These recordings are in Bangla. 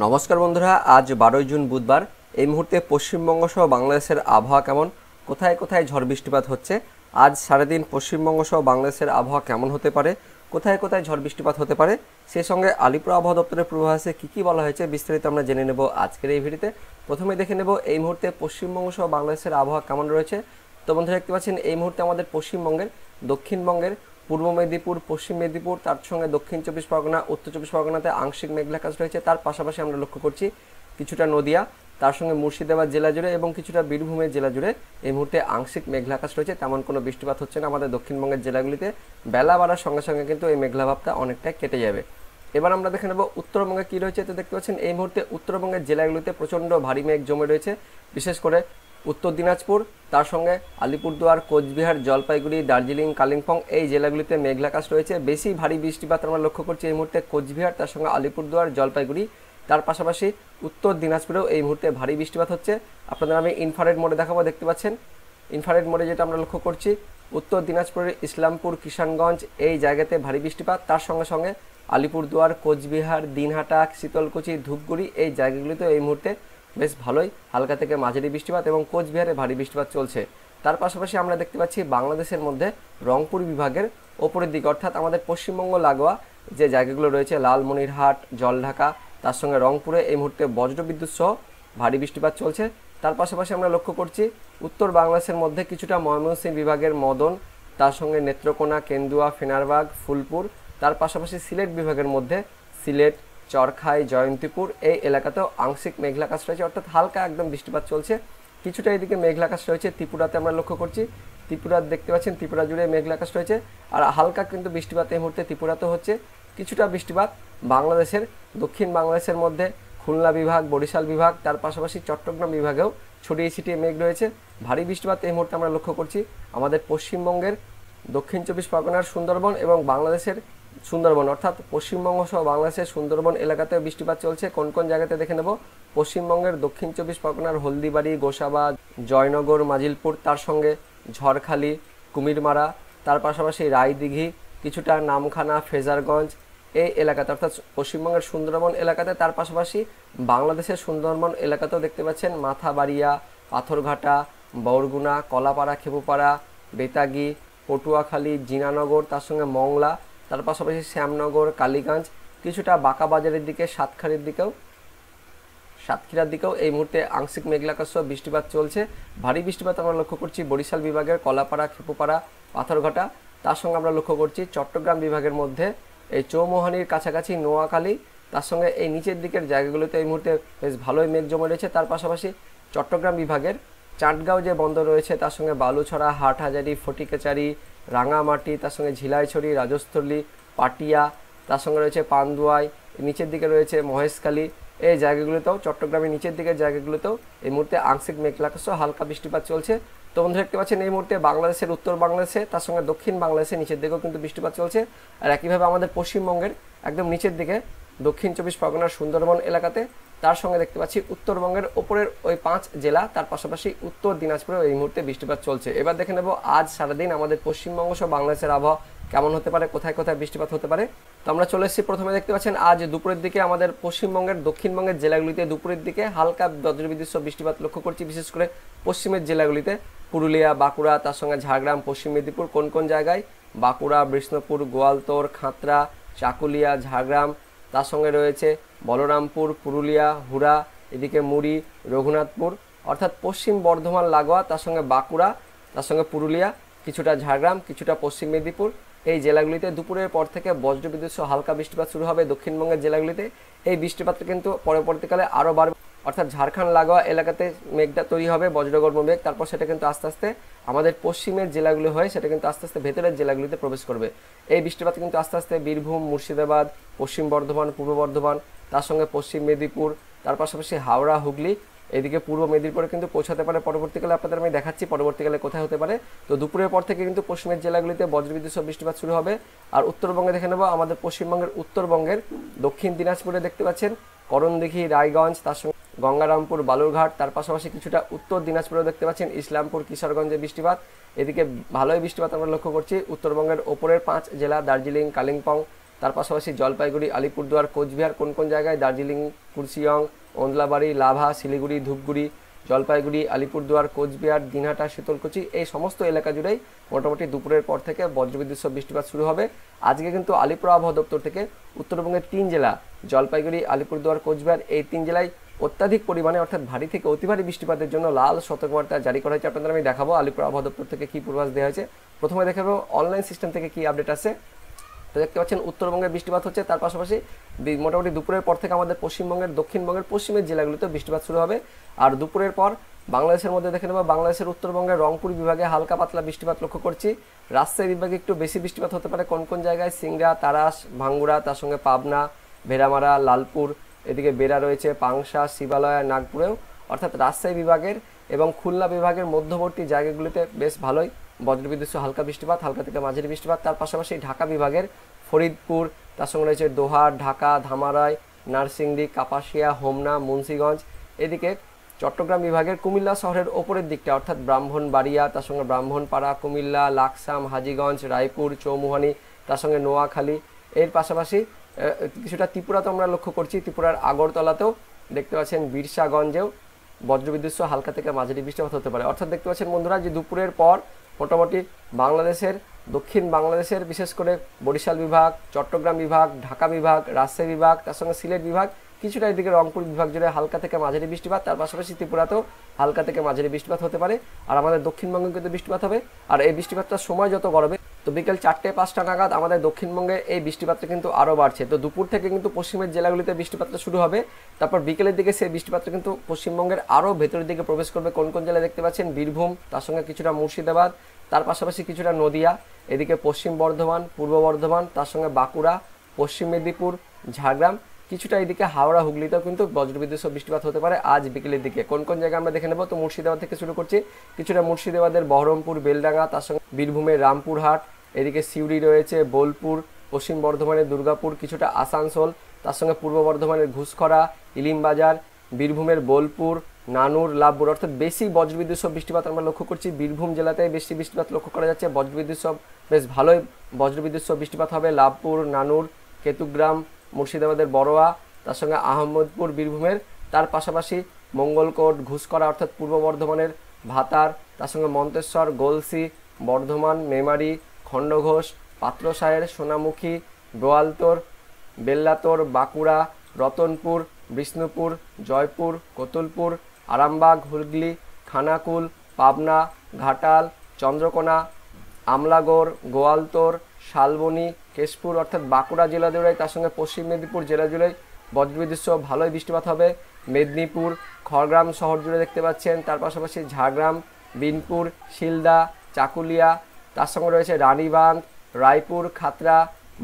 নমস্কার বন্ধুরা আজ বারোই জুন বুধবার এই মুহূর্তে পশ্চিমবঙ্গ সহ বাংলাদেশের আবহাওয়া কেমন কোথায় কোথায় ঝড় বৃষ্টিপাত হচ্ছে আজ সারাদিন পশ্চিমবঙ্গ সহ বাংলাদেশের আবহাওয়া কেমন হতে পারে কোথায় কোথায় ঝড় বৃষ্টিপাত হতে পারে সেই সঙ্গে আলিপুর আবহাওয়া দপ্তরের পূর্বাভাসে কী কী বলা হয়েছে বিস্তারিত আমরা জেনে নেব আজকের এই ভিডিওতে প্রথমে দেখে নেব এই মুহূর্তে পশ্চিমবঙ্গ সহ বাংলাদেশের আবহাওয়া কেমন রয়েছে তো বন্ধুরা দেখতে পাচ্ছেন এই মুহূর্তে আমাদের পশ্চিমবঙ্গের দক্ষিণবঙ্গের পূর্ব মেদিনীপুর পশ্চিম মেদিনীপুর তার সঙ্গে দক্ষিণ চব্বিশ পরগনা উত্তর চব্বিশ পরগনাতে আংশিক মেঘলা কাজ রয়েছে তার পাশাপাশি আমরা লক্ষ্য করছি কিছুটা নদিয়া তার সঙ্গে মুর্শিদাবাদ জেলা জুড়ে এবং কিছুটা বীরভূমের জেলা জুড়ে এই মুহূর্তে আংশিক মেঘলা কাজ রয়েছে তেমন কোনো বৃষ্টিপাত হচ্ছে না আমাদের দক্ষিণবঙ্গের জেলাগুলিতে বেলা বাড়ার সঙ্গে সঙ্গে কিন্তু এই মেঘলাভাবটা অনেকটা কেটে যাবে এবার আমরা দেখে নেব উত্তরবঙ্গে কী রয়েছে তো দেখতে পাচ্ছেন এই মুহূর্তে উত্তরবঙ্গের জেলাগুলিতে প্রচণ্ড ভারী মেঘ জমে রয়েছে বিশেষ করে উত্তর দিনাজপুর তার সঙ্গে আলিপুরদুয়ার কোচবিহার জলপাইগুড়ি দার্জিলিং কালিম্পং এই জেলাগুলিতে মেঘলাকাশ রয়েছে বেশি ভারী বৃষ্টিপাত আমরা লক্ষ্য করছি এই মুহূর্তে কোচবিহার তার সঙ্গে আলিপুরদুয়ার জলপাইগুড়ি তার পাশাপাশি উত্তর দিনাজপুরেও এই মুহূর্তে ভারী বৃষ্টিপাত হচ্ছে আপনাদের আমি ইনফারেড মোডে দেখাবো দেখতে পাচ্ছেন ইনফারেড মোডে যেটা আমরা লক্ষ্য করছি উত্তর দিনাজপুরের ইসলামপুর কিষাণগঞ্জ এই জায়গাতে ভারী বৃষ্টিপাত তার সঙ্গে সঙ্গে আলিপুরদুয়ার কোচবিহার দিনহাটা শীতলকুচি ধূপগুড়ি এই জায়গাগুলিতেও এই মুহূর্তে বেশ ভালোই হালকা থেকে মাঝারি বৃষ্টিপাত এবং কোচবিহারে ভারী বৃষ্টিপাত চলছে তার পাশাপাশি আমরা দেখতে পাচ্ছি বাংলাদেশের মধ্যে রংপুর বিভাগের ওপরের দিকে অর্থাৎ আমাদের পশ্চিমবঙ্গ লাগোয়া যে জায়গাগুলো রয়েছে লালমনিরহাট জলঢাকা তার সঙ্গে রংপুরে এই মুহূর্তে বজ্রবিদ্যুৎ সহ ভারী বৃষ্টিপাত চলছে তার পাশাপাশি আমরা লক্ষ্য করছি উত্তর বাংলাদেশের মধ্যে কিছুটা ময়মনসিংহ বিভাগের মদন তার সঙ্গে নেত্রকোনা কেন্দুয়া ফেনারবাগ ফুলপুর তার পাশাপাশি সিলেট বিভাগের মধ্যে সিলেট চরখাই জয়ন্তীপুর এই এলাকাতেও আংশিক মেঘলা কাজ রয়েছে অর্থাৎ হালকা একদম বৃষ্টিপাত চলছে কিছুটা এদিকে মেঘলা আকাশ রয়েছে ত্রিপুরাতে আমরা লক্ষ্য করছি ত্রিপুরা দেখতে পাচ্ছেন ত্রিপুরা জুড়ে মেঘলা রয়েছে আর হালকা কিন্তু বৃষ্টিপাত এই মুহূর্তে ত্রিপুরাতে হচ্ছে কিছুটা বৃষ্টিপাত বাংলাদেশের দক্ষিণ বাংলাদেশের মধ্যে খুলনা বিভাগ বরিশাল বিভাগ তার পাশাপাশি চট্টগ্রাম বিভাগেও ছড়িয়ে ছিটিয়ে মেঘ রয়েছে ভারী বৃষ্টিপাত এই মুহূর্তে আমরা লক্ষ্য করছি আমাদের পশ্চিমবঙ্গের দক্ষিণ চব্বিশ পরগনার সুন্দরবন এবং বাংলাদেশের সুন্দরবন অর্থাৎ পশ্চিমবঙ্গ সহ বাংলাদেশের সুন্দরবন এলাকাতে বৃষ্টিপাত চলছে কোন কোন জায়গাতে দেখে নেব পশ্চিমবঙ্গের দক্ষিণ চব্বিশ পরগনার হলদিবাড়ি গোসাবা জয়নগর মাজিলপুর তার সঙ্গে ঝড়খালি কুমিরমারা তার পাশাপাশি রায়দিঘি কিছুটা নামখানা ফেজারগঞ্জ এই এলাকাতে অর্থাৎ পশ্চিমবঙ্গের সুন্দরবন এলাকাতে তার পাশাপাশি বাংলাদেশের সুন্দরবন এলাকাতেও দেখতে পাচ্ছেন মাথাবাড়িয়া পাথরঘাটা বরগুনা কলাপাড়া খেপুপাড়া বেতাগি পটুয়াখালী জিনানগর তার সঙ্গে মংলা তার পাশাপাশি শ্যামনগর কালীগঞ্জ কিছুটা বাঁকা বাজারের দিকে সাতখানির দিকেও সাতক্ষীরার দিকেও এই মুহূর্তে আংশিক মেঘলাকাশ বৃষ্টিপাত চলছে ভারী বৃষ্টিপাত আমরা লক্ষ্য করছি বরিশাল বিভাগের কলাপাড়া খেপুপাড়া পাথরঘাটা তার সঙ্গে আমরা লক্ষ্য করছি চট্টগ্রাম বিভাগের মধ্যে এই চৌমোহানির কাছাকাছি নোয়াখালী তার সঙ্গে এই নিচের দিকের জায়গাগুলোতে এই মুহূর্তে বেশ ভালোই মেঘ জমে রয়েছে তার পাশাপাশি চট্টগ্রাম বিভাগের চাটগাঁও যে বন্দর রয়েছে তার সঙ্গে বালুছড়া হাটহাজারি ফটিকেচারি রাঙামাটি তার সঙ্গে ঝিলাইছড়ি রাজস্থলী পাটিয়া তার সঙ্গে রয়েছে পান্দুয়াই নিচের দিকে রয়েছে মহেশখালী এই জায়গাগুলোতেও চট্টগ্রামের নিচের দিকের জায়গাগুলোতেও এই মুহূর্তে আংশিক মেঘলাকাশ হালকা বৃষ্টিপাত চলছে তো বন্ধু দেখতে পাচ্ছেন এই মুহূর্তে বাংলাদেশের উত্তর বাংলাদেশে তার সঙ্গে দক্ষিণ বাংলাদেশে নিচের দিকেও কিন্তু বৃষ্টিপাত চলছে আর একইভাবে আমাদের পশ্চিমবঙ্গের একদম নিচের দিকে দক্ষিণ চব্বিশ পরগনার সুন্দরবন এলাকাতে তার সঙ্গে দেখতে পাচ্ছি উত্তরবঙ্গের ওপরের ওই পাঁচ জেলা তার পাশাপাশি উত্তর দিনাজপুরে এই মুহূর্তে বৃষ্টিপাত চলছে এবার দেখে নেব আজ সারাদিন আমাদের পশ্চিমবঙ্গ সহ বাংলাদেশের আবহাওয়া কেমন হতে পারে কোথায় কোথায় বৃষ্টিপাত হতে পারে তো আমরা চলে এসেছি প্রথমে দেখতে পাচ্ছেন আজ দুপুরের দিকে আমাদের পশ্চিমবঙ্গের দক্ষিণবঙ্গের জেলাগুলিতে দুপুরের দিকে হালকা বজ্রবিদ্যুৎ বৃষ্টিপাত লক্ষ্য করছি বিশেষ করে পশ্চিমের জেলাগুলিতে পুরুলিয়া বাঁকুড়া তার সঙ্গে ঝাড়গ্রাম পশ্চিম মেদিনীপুর কোন কোন জায়গায় বাঁকুড়া বিষ্ণুপুর গোয়ালতোর খাঁতরা চাকুলিয়া ঝাড়গ্রাম তার সঙ্গে রয়েছে বলরামপুর পুরুলিয়া হুড়া এদিকে মুড়ি রঘুনাথপুর অর্থাৎ পশ্চিম বর্ধমান লাগোয়া তার সঙ্গে বাঁকুড়া তার সঙ্গে পুরুলিয়া কিছুটা ঝাড়গ্রাম কিছুটা পশ্চিম মেদিনীপুর এই জেলাগুলিতে দুপুরের পর থেকে বজ্রবিদ্যুৎ হালকা বৃষ্টিপাত শুরু হবে দক্ষিণবঙ্গের জেলাগুলিতে এই বৃষ্টিপাতটা কিন্তু পরবর্তীকালে আরও বাড়বে অর্থাৎ ঝাড়খণ্ড লাগোয়া এলাকাতে মেঘটা তৈরি হবে বজ্রগর্ভ মেঘ তারপর সেটা কিন্তু আস্তে আস্তে আমাদের পশ্চিমের জেলাগুলো হয়ে সেটা কিন্তু আস্তে আস্তে ভেতরের জেলাগুলিতে প্রবেশ করবে এই বৃষ্টিপাত কিন্তু আস্তে আস্তে বীরভূম মুর্শিদাবাদ পশ্চিম বর্ধমান পূর্ব বর্ধমান তার সঙ্গে পশ্চিম মেদিনীপুর তার পাশাপাশি হাওড়া হুগলি এদিকে পূর্ব মেদিনীপুরে কিন্তু পৌঁছাতে পারে পরবর্তীকালে আপনাদের আমি দেখাচ্ছি পরবর্তীকালে কোথায় হতে পারে তো দুপুরের পর থেকে কিন্তু পশ্চিমের জেলাগুলিতে বজ্রবিদ্যুৎ সব বৃষ্টিপাত শুরু হবে আর উত্তরবঙ্গে দেখে নেবো আমাদের পশ্চিমবঙ্গের উত্তরবঙ্গের দক্ষিণ দিনাজপুরে দেখতে পাচ্ছেন করণদিঘি রায়গঞ্জ তার সঙ্গে গঙ্গারামপুর বালুরঘাট তার পাশাপাশি কিছুটা উত্তর দিনাজপুরেও দেখতে পাচ্ছেন ইসলামপুর কিশোরগঞ্জে বৃষ্টিপাত এদিকে ভালোই বৃষ্টিপাত আমরা লক্ষ্য করছি উত্তরবঙ্গের ওপরের পাঁচ জেলা দার্জিলিং কালিম্পং তার পাশাপাশি জলপাইগুড়ি আলিপুরদুয়ার কোচবিহার কোন কোন জায়গায় দার্জিলিং কুর্সিয়ং ওন্দলাবাড়ি লাভা শিলিগুড়ি ধূপগুড়ি জলপাইগুড়ি আলিপুরদুয়ার কোচবিহার দিনহাটা শীতলকুচি এই সমস্ত এলাকা জুড়েই মোটামুটি দুপুরের পর থেকে বজ্রবিদ্যুৎ সব বৃষ্টিপাত শুরু হবে আজকে কিন্তু আলিপুর আবহাওয়া দপ্তর থেকে উত্তরবঙ্গের তিন জেলা জলপাইগুড়ি আলিপুরদুয়ার কোচবিহার এই তিন জেলায় অত্যাধিক পরিমাণে অর্থাৎ ভারী থেকে অতি ভারী বৃষ্টিপাতের জন্য লাল সতর্কবার্তা জারি করা হয়েছে আপনাদের আমি দেখাবো আলিপুর আবহাওয়া দপ্তর থেকে কী পূর্বাস দেওয়া হয়েছে প্রথমে দেখাবো অনলাইন সিস্টেম থেকে কী আপডেট আছে তো দেখতে পাচ্ছেন উত্তরবঙ্গে বৃষ্টিপাত হচ্ছে তার পাশাপাশি মোটামুটি দুপুরের পর থেকে আমাদের পশ্চিমবঙ্গের দক্ষিণবঙ্গের পশ্চিমের জেলাগুলিতে বৃষ্টিপাত শুরু হবে আর দুপুরের পর বাংলাদেশের মধ্যে দেখে নেব বাংলাদেশের উত্তরবঙ্গের রংপুর বিভাগে হালকা পাতলা বৃষ্টিপাত লক্ষ্য করছি রাজশাহী বিভাগে একটু বেশি বৃষ্টিপাত হতে পারে কোন কোন জায়গায় সিংড়া তারাস ভাঙ্গুড়া তার সঙ্গে পাবনা ভেড়ামারা লালপুর এদিকে বেড়া রয়েছে পাংশা শিবালয় নাগপুরেও অর্থাৎ রাজশাহী বিভাগের এবং খুলনা বিভাগের মধ্যবর্তী জায়গাগুলিতে বেশ ভালোই বজ্রবিদ্যুৎ হালকা বৃষ্টিপাত হালকা থেকে মাঝারি বৃষ্টিপাত তার পাশাপাশি ঢাকা বিভাগের ফরিদপুর তার সঙ্গে রয়েছে দোহার ঢাকা ধামারাই নারসিংদী কাপাসিয়া হোমনা মুন্সীগঞ্জ এদিকে চট্টগ্রাম বিভাগের কুমিল্লা শহরের ওপরের দিকটা অর্থাৎ ব্রাহ্মণবাড়িয়া তার সঙ্গে ব্রাহ্মণপাড়া কুমিল্লা লাকসাম হাজিগঞ্জ রায়পুর চৌমুহানি তার সঙ্গে নোয়াখালী এর পাশাপাশি কিছুটা ত্রিপুরাতে আমরা লক্ষ্য করছি ত্রিপুরার আগরতলাতেও দেখতে পাচ্ছেন বিরসাগঞ্জেও বজ্রবিদ্যুৎ হালকা থেকে মাঝারি বৃষ্টিপাত হতে পারে অর্থাৎ দেখতে পাচ্ছেন বন্ধুরা যে দুপুরের পর মোটামুটি বাংলাদেশের দক্ষিণ বাংলাদেশের বিশেষ করে বরিশাল বিভাগ চট্টগ্রাম বিভাগ ঢাকা বিভাগ রাজশাহী বিভাগ তার সঙ্গে সিলেট বিভাগ কিছুটা এদিকে রংপুর বিভাগ জুড়ে হালকা থেকে মাঝারি বৃষ্টিপাত তার পাশাপাশি ত্রিপুরাতেও হালকা থেকে মাঝারি বৃষ্টিপাত হতে পারে আর আমাদের দক্ষিণবঙ্গে কিন্তু বৃষ্টিপাত হবে আর এই বৃষ্টিপাতটা সময় যত গরমে তো বিকেল চারটে পাঁচটা নাগাদ আমাদের দক্ষিণবঙ্গে এই বৃষ্টিপাতটা কিন্তু আরও বাড়ছে তো দুপুর থেকে কিন্তু পশ্চিমের জেলাগুলিতে বৃষ্টিপাতটা শুরু হবে তারপর বিকেলের দিকে সেই বৃষ্টিপাতটা কিন্তু পশ্চিমবঙ্গের আরও ভেতরের দিকে প্রবেশ করবে কোন কোন জেলায় দেখতে পাচ্ছেন বীরভূম তার সঙ্গে কিছুটা মুর্শিদাবাদ তার পাশাপাশি কিছুটা নদিয়া এদিকে পশ্চিম বর্ধমান পূর্ব বর্ধমান তার সঙ্গে বাঁকুড়া পশ্চিম মেদিনীপুর ঝাড়গ্রাম কিছুটা এদিকে হাওড়া হুগলিতেও কিন্তু বজ্রবিদ্যুৎ সহ বৃষ্টিপাত হতে পারে আজ বিকেলের দিকে কোন কোন জায়গায় আমরা দেখে নেব তো মুর্শিদাবাদ থেকে শুরু করছি কিছুটা মুর্শিদাবাদের বহরমপুর বেলডাঙ্গা তার সঙ্গে বীরভূমের রামপুরহাট এদিকে সিউড়ি রয়েছে বোলপুর পশ্চিম বর্ধমানের দুর্গাপুর কিছুটা আসানসোল তার সঙ্গে পূর্ব বর্ধমানের ঘুষখরা ইলিমবাজার বীরভূমের বোলপুর নানুর লাভপুর অর্থাৎ বেশি বজ্রবিদ্যুৎ সব বৃষ্টিপাত আমরা লক্ষ্য করছি বীরভূম জেলাতে বেশি বৃষ্টিপাত লক্ষ্য করা যাচ্ছে বজ্রবিদ্যুৎ সব বেশ ভালোই বজ্রবিদ্যুৎ সব বৃষ্টিপাত হবে লাভপুর নানুর কেতুগ্রাম মুর্শিদাবাদের বড়োয়া তার সঙ্গে আহমদপুর বীরভূমের তার পাশাপাশি মঙ্গলকোট ঘুষকরা অর্থাৎ পূর্ব বর্ধমানের ভাতার তার সঙ্গে মন্তেশ্বর গোলসি বর্ধমান মেমারি খণ্ডঘোষ পাত্রসায়ের সোনামুখী গোয়ালতোর বেল্লাতোর বাঁকুড়া রতনপুর বিষ্ণুপুর জয়পুর কতুলপুর আরামবাগ হুগলি খানাকুল পাবনা ঘাটাল চন্দ্রকোনা আমলাগড় গোয়ালতোর শালবনী কেশপুর অর্থাৎ বাঁকুড়া জেলা জুড়ে তার সঙ্গে পশ্চিম মেদিনীপুর জেলা জুড়ে বজ্রবিদ্যুৎ সহ ভালোই বৃষ্টিপাত হবে মেদিনীপুর খড়গ্রাম শহর জুড়ে দেখতে পাচ্ছেন তার পাশাপাশি ঝাড়গ্রাম বিনপুর শিলদা চাকুলিয়া তার সঙ্গে রয়েছে রানীবাঁধ রায়পুর খাতরা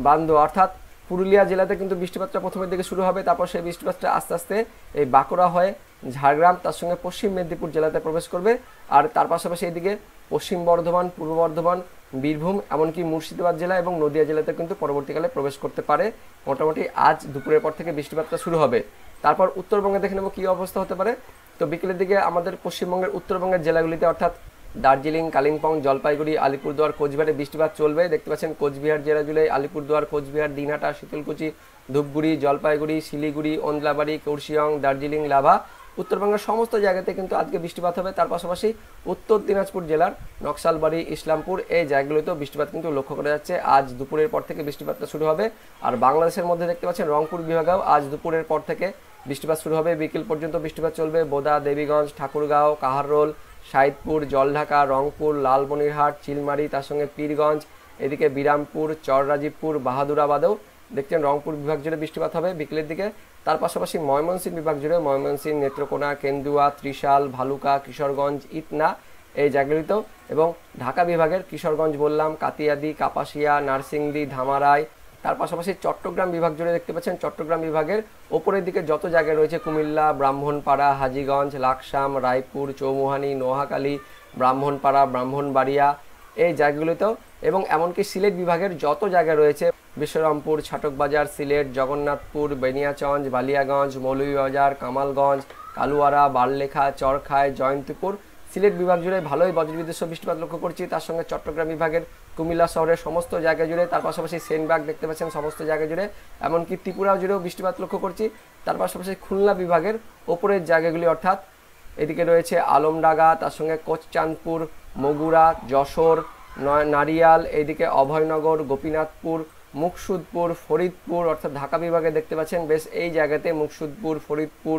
বান্দু অর্থাৎ পুরুলিয়া জেলাতে কিন্তু বৃষ্টিপাতটা প্রথমের দিকে শুরু হবে তারপর সেই বৃষ্টিপাতটা আস্তে আস্তে এই বাঁকুড়া হয়ে ঝাড়গ্রাম তার সঙ্গে পশ্চিম মেদিনীপুর জেলাতে প্রবেশ করবে আর তার পাশাপাশি এদিকে পশ্চিম বর্ধমান পূর্ব বর্ধমান বীরভূম এমনকি মুর্শিদাবাদ জেলা এবং নদিয়া জেলাতে কিন্তু পরবর্তীকালে প্রবেশ করতে পারে মোটামুটি আজ দুপুরের পর থেকে বৃষ্টিপাতটা শুরু হবে তারপর উত্তরবঙ্গে দেখে নেব কী অবস্থা হতে পারে তো বিকেলের দিকে আমাদের পশ্চিমবঙ্গের উত্তরবঙ্গের জেলাগুলিতে অর্থাৎ দার্জিলিং কালিম্পং জলপাইগুড়ি আলিপুরদুয়ার কোচবিহারে বৃষ্টিপাত চলবে দেখতে পাচ্ছেন কোচবিহার জেলা জুলাই আলিপুরদুয়ার কোচবিহার দিনহাটা শীতলকুচি ধূপগুড়ি জলপাইগুড়ি শিলিগুড়ি ওন্দলাবাড়ি কৌশিয়ং দার্জিলিং লাভা উত্তরবঙ্গের সমস্ত জায়গাতে কিন্তু আজকে বৃষ্টিপাত হবে তার পাশাপাশি উত্তর দিনাজপুর জেলার নকশালবাড়ি ইসলামপুর এই জায়গাগুলোতেও বৃষ্টিপাত কিন্তু লক্ষ্য করা যাচ্ছে আজ দুপুরের পর থেকে বৃষ্টিপাতটা শুরু হবে আর বাংলাদেশের মধ্যে দেখতে পাচ্ছেন রংপুর বিভাগেও আজ দুপুরের পর থেকে বৃষ্টিপাত শুরু হবে বিকেল পর্যন্ত বৃষ্টিপাত চলবে বোদা দেবীগঞ্জ ঠাকুরগাঁও কাহাররোল সাইদপুর জলঢাকা রংপুর লালমনিরহাট চিলমারি তার সঙ্গে পীরগঞ্জ এদিকে বিরামপুর চররাজীবপুর বাহাদুরাবাদেও দেখছেন রংপুর বিভাগ জুড়ে বৃষ্টিপাত হবে বিকেলের দিকে তার পাশাপাশি ময়মনসিংহ বিভাগ জুড়ে ময়মনসিংহ নেত্রকোনা কেন্দুয়া ত্রিশাল ভালুকা কিশোরগঞ্জ ইতনা এই জায়গাগুলিতেও এবং ঢাকা বিভাগের কিশোরগঞ্জ বললাম কাতিয়াদি কাপাসিয়া নার্সিংদি ধামারায় তার পাশাপাশি চট্টগ্রাম বিভাগ জুড়ে দেখতে পাচ্ছেন চট্টগ্রাম বিভাগের ওপরের দিকে যত জায়গায় রয়েছে কুমিল্লা ব্রাহ্মণপাড়া হাজিগঞ্জ লাকসাম রায়পুর চৌমুহানি নোহাকালী ব্রাহ্মণপাড়া ব্রাহ্মণবাড়িয়া এই জায়গাগুলিতেও এবং এমনকি সিলেট বিভাগের যত জায়গা রয়েছে বিশ্বরামপুর ছাটকবাজার সিলেট জগন্নাথপুর বেনিয়াচঞ্জ বালিয়াগঞ্জ মৌলভীবাজার কামালগঞ্জ কালুয়ারা বারলেখা চরখায় জয়ন্তীপুর সিলেট বিভাগ জুড়ে ভালোই বজ্রবিদ্যুৎ বৃষ্টিপাত লক্ষ্য করছি তার সঙ্গে চট্টগ্রাম বিভাগের কুমিল্লা শহরের সমস্ত জায়গা জুড়ে তার পাশাপাশি সেনবাগ দেখতে পাচ্ছেন সমস্ত জায়গা জুড়ে এমনকি ত্রিপুরা জুড়েও বৃষ্টিপাত লক্ষ্য করছি তার পাশাপাশি খুলনা বিভাগের ওপরের জায়গাগুলি অর্থাৎ এদিকে রয়েছে আলমডাঙ্গা তার সঙ্গে কোচচাঁদপুর মগুরা যশোর নারিয়াল এইদিকে অভয়নগর গোপীনাথপুর মুকসুদপুর ফরিদপুর অর্থাৎ ঢাকা বিভাগে দেখতে পাচ্ছেন বেশ এই জায়গাতে মুকসুদপুর ফরিদপুর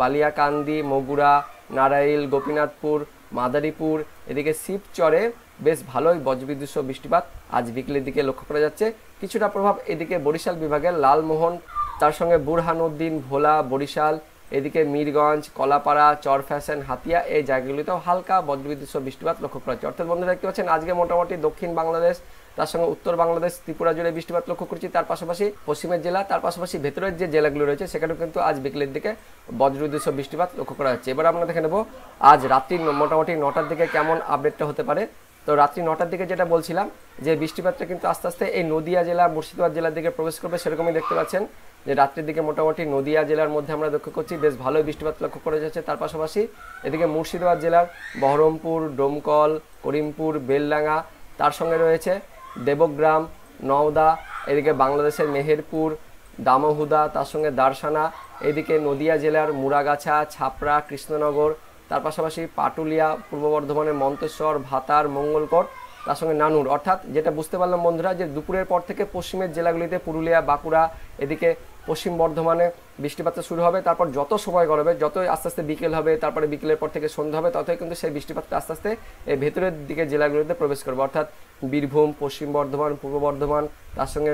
বালিয়াকান্দি মগুরা নারাইল গোপীনাথপুর মাদারীপুর এদিকে শিবচরে বেশ ভালোই বজ্রবিদ্যুৎ বৃষ্টিপাত আজ বিকেলের দিকে লক্ষ্য করা যাচ্ছে কিছুটা প্রভাব এদিকে বরিশাল বিভাগের লালমোহন তার সঙ্গে বুরহানুদ্দিন ভোলা বরিশাল এদিকে মিরগঞ্জ কলাপাড়া চরফ্যাশন হাতিয়া এই জায়গাগুলিতেও হালকা বজ্রবিদ্যুৎ বৃষ্টিপাত লক্ষ্য করা যাচ্ছে অর্থাৎ বন্ধুরা দেখতে পাচ্ছেন আজকে মোটামুটি দক্ষিণ বাংলাদেশ তার সঙ্গে উত্তর বাংলাদেশ ত্রিপুরা জুড়ে বৃষ্টিপাত লক্ষ্য করছি তার পাশাপাশি পশ্চিমের জেলা তার পাশাপাশি ভেতরের যে জেলাগুলো রয়েছে সেখানেও কিন্তু আজ বিকেলের দিকে বজ্রদৃশ্য বৃষ্টিপাত লক্ষ্য করা হচ্ছে এবার আমরা দেখে নেব আজ রাত্রি মোটামুটি নটার দিকে কেমন আপডেটটা হতে পারে তো রাত্রি নটার দিকে যেটা বলছিলাম যে বৃষ্টিপাতটা কিন্তু আস্তে আস্তে এই নদিয়া জেলা মুর্শিদাবাদ জেলার দিকে প্রবেশ করবে সেরকমই দেখতে পাচ্ছেন যে রাত্রির দিকে মোটামুটি নদিয়া জেলার মধ্যে আমরা লক্ষ্য করছি বেশ ভালোই বৃষ্টিপাত লক্ষ্য করা যাচ্ছে তার পাশাপাশি এদিকে মুর্শিদাবাদ জেলার বহরমপুর ডোমকল করিমপুর বেলডাঙ্গা তার সঙ্গে রয়েছে দেবগ্রাম নওদা এদিকে বাংলাদেশের মেহেরপুর দামহুদা তার সঙ্গে দারসানা এদিকে নদিয়া জেলার মুরাগাছা ছাপড়া কৃষ্ণনগর তার পাশাপাশি পাটুলিয়া পূর্ব বর্ধমানের মন্তেশ্বর ভাতার মঙ্গলকোট তার সঙ্গে নানুর অর্থাৎ যেটা বুঝতে পারলাম বন্ধুরা যে দুপুরের পর থেকে পশ্চিমের জেলাগুলিতে পুরুলিয়া বাঁকুড়া এদিকে পশ্চিম বর্ধমানে বৃষ্টিপাত শুরু হবে তারপর যত সময় গড়বে যত আস্তে আস্তে বিকেল হবে তারপরে বিকেলের পর থেকে সন্ধ্যা হবে ততই কিন্তু সেই বৃষ্টিপাতটা আস্তে আস্তে এই ভেতরের দিকে জেলাগুলোতে প্রবেশ করবে অর্থাৎ বীরভূম পশ্চিম বর্ধমান পূর্ব বর্ধমান তার সঙ্গে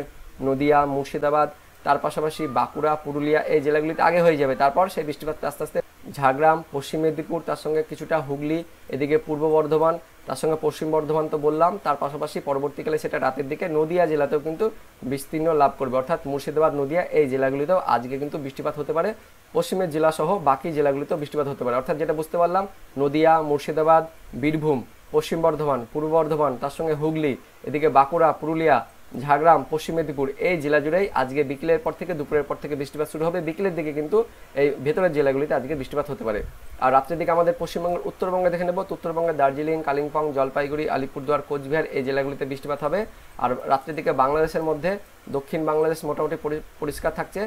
নদিয়া মুর্শিদাবাদ তার পাশাপাশি বাঁকুড়া পুরুলিয়া এই জেলাগুলিতে আগে হয়ে যাবে তারপর সেই বৃষ্টিপাতটা আস্তে আস্তে ঝাড়গ্রাম পশ্চিম মেদিনীপুর তার সঙ্গে কিছুটা হুগলি এদিকে পূর্ব বর্ধমান তার সঙ্গে পশ্চিম বর্ধমান তো বললাম তার পাশাপাশি পরবর্তীকালে সেটা রাতের দিকে নদিয়া জেলাতেও কিন্তু বিস্তীর্ণ লাভ করবে অর্থাৎ মুর্শিদাবাদ নদিয়া এই জেলাগুলিতেও আজকে কিন্তু বৃষ্টিপাত হতে পারে পশ্চিমের জেলাসহ বাকি জেলাগুলিতেও বৃষ্টিপাত হতে পারে অর্থাৎ যেটা বুঝতে পারলাম নদিয়া মুর্শিদাবাদ বীরভূম পশ্চিম বর্ধমান পূর্ব বর্ধমান তার সঙ্গে হুগলি এদিকে বাঁকুড়া পুরুলিয়া ঝাড়গ্রাম পশ্চিম মেদিনীপুর এই জেলা জুড়েই আজকে বিকেলের পর থেকে দুপুরের পর থেকে বৃষ্টিপাত শুরু হবে বিকেলের দিকে কিন্তু এই ভেতরের জেলাগুলিতে আজকে বৃষ্টিপাত হতে পারে আর রাত্রের দিকে আমাদের পশ্চিমবঙ্গের উত্তরবঙ্গে দেখে নেব উত্তরবঙ্গে দার্জিলিং কালিম্পং জলপাইগুড়ি আলিপুরদুয়ার কোচবিহার এই জেলাগুলিতে বৃষ্টিপাত হবে আর রাত্রের দিকে বাংলাদেশের মধ্যে দক্ষিণ বাংলাদেশ মোটামুটি পরিষ্কার থাকছে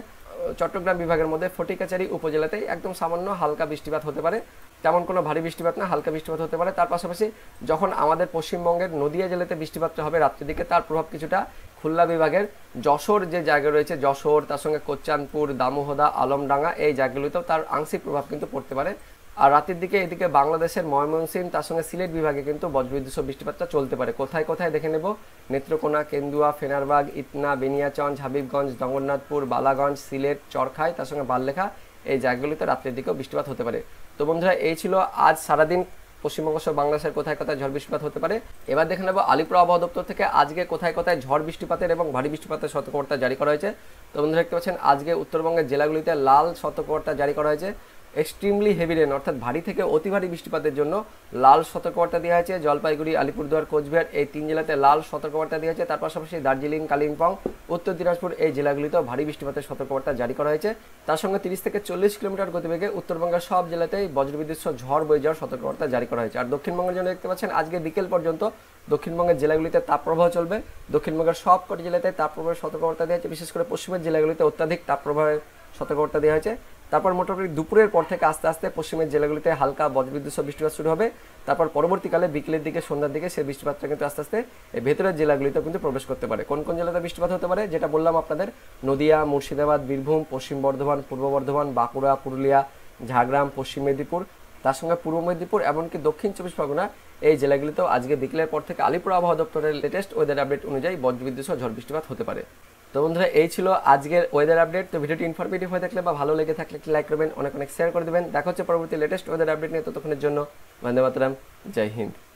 চট্টগ্রাম বিভাগের মধ্যে ফটিকাচারি উপজেলাতেই একদম সামান্য হালকা বৃষ্টিপাত হতে পারে তেমন কোনো ভারী বৃষ্টিপাত না হালকা বৃষ্টিপাত হতে পারে তার পাশাপাশি যখন আমাদের পশ্চিমবঙ্গের নদিয়া জেলাতে বৃষ্টিপাতটা হবে রাত্রের দিকে তার প্রভাব কিছুটা খুলনা বিভাগের যশোর যে জায়গা রয়েছে যশোর তার সঙ্গে কোচ্চানপুর দামোহদা আলমডাঙ্গা এই জায়গাগুলিতেও তার আংশিক প্রভাব কিন্তু পড়তে পারে আর রাতের দিকে এদিকে বাংলাদেশের ময়মনসিং তার সঙ্গে সিলেট বিভাগে কিন্তু বজ্রবিদ্যুৎ বৃষ্টিপাতটা চলতে পারে কোথায় কোথায় দেখে নেব নেত্রকোনা কেন্দুয়া ফেনারবাগ ইতনা বেনিয়াচঞ্জ হাবিবগঞ্জ জগন্নাথপুর বালাগঞ্জ সিলেট চরখাই তার সঙ্গে বাললেখা এই জায়গাগুলিতে রাত্রের দিকেও বৃষ্টিপাত হতে পারে তো বন্ধুরা এই ছিল আজ সারাদিন পশ্চিমবঙ্গ সহ বাংলাদেশের কোথায় কোথায় ঝড় বৃষ্টিপাত হতে পারে এবার দেখে নেবো আলিপুর আবহাওয়া দপ্তর থেকে আজকে কোথায় কোথায় ঝড় বৃষ্টিপাতের এবং ভারী বৃষ্টিপাতের সতর্কতা জারি করা হয়েছে তো বন্ধুরা দেখতে পাচ্ছেন আজকে উত্তরবঙ্গের জেলাগুলিতে লাল সতর্কতা জারি করা হয়েছে এক্সট্রিমলি হেভি রেন অর্থাৎ ভারী থেকে অতি ভারী বৃষ্টিপাতের জন্য লাল সতর্কবার্তা দেওয়া হয়েছে জলপাইগুড়ি আলিপুরদুয়ার কোচবিহার এই তিন জেলাতে লাল সতর্কবার্তা দেওয়া হয়েছে তার পাশাপাশি দার্জিলিং কালিম্পং উত্তর দিনাজপুর এই জেলাগুলিতেও ভারী বৃষ্টিপাতের সতর্কবার্তা জারি করা হয়েছে তার সঙ্গে তিরিশ থেকে চল্লিশ কিলোমিটার গতিবেগে উত্তরবঙ্গের সব জেলাতেই বজ্রবিদ্যুৎ সহ ঝড় বয়ে যাওয়ার সতর্কবার্তা জারি করা হয়েছে আর দক্ষিণবঙ্গের জন্য দেখতে পাচ্ছেন আজকে বিকেল পর্যন্ত দক্ষিণবঙ্গের জেলাগুলিতে তাপপ্রবাহ চলবে দক্ষিণবঙ্গের সব কটি জেলাতে তাপপ্রবাহের সতর্কবার্তা দেওয়া হয়েছে বিশেষ করে পশ্চিমের জেলাগুলিতে অত্যাধিক তাপপ্রবাহের সতর্কবার্তা দেওয়া হয়েছে তারপর মোটামুটি দুপুরের পর থেকে আস্তে আস্তে পশ্চিমের জেলাগুলিতে হালকা বজ্রবিদ্যুৎ সহ বৃষ্টিপাত শুরু হবে তারপর পরবর্তীকালে বিকেলের দিকে সন্ধ্যার দিকে সেই বৃষ্টিপাতটা কিন্তু আস্তে আস্তে ভেতরের জেলাগুলিতেও কিন্তু প্রবেশ করতে পারে কোন কোন জেলাতে বৃষ্টিপাত হতে পারে যেটা বললাম আপনাদের নদিয়া মুর্শিদাবাদ বীরভূম পশ্চিম বর্ধমান পূর্ব বর্ধমান বাঁকুড়া পুরুলিয়া ঝাড়গ্রাম পশ্চিম মেদিনীপুর তার সঙ্গে পূর্ব মেদিনীপুর এমনকি দক্ষিণ চব্বিশ পরগনা এই জেলাগুলিতেও আজকে বিকেলের পর থেকে আলিপুর আবহাওয়া দপ্তরের লেটেস্ট ওয়েদার আপডেট অনুযায়ী বজ্রবিদ্যুৎ সহ ঝড় বৃষ্টিপাত হতে পারে তো বন্ধুরা এই ছিল আজকের ওয়েদার আপডেট তো ভিডিওটি ইনফরমেটিভ হয়ে থাকলে বা ভালো লেগে থাকলে লাইক করবেন অনেক অনেক শেয়ার করে দেবেন দেখা হচ্ছে পরবর্তী লেটেস্ট ওয়েদার আপডেট নিয়ে ততক্ষণের জন্য বন্দে মাতরাম জয় হিন্দ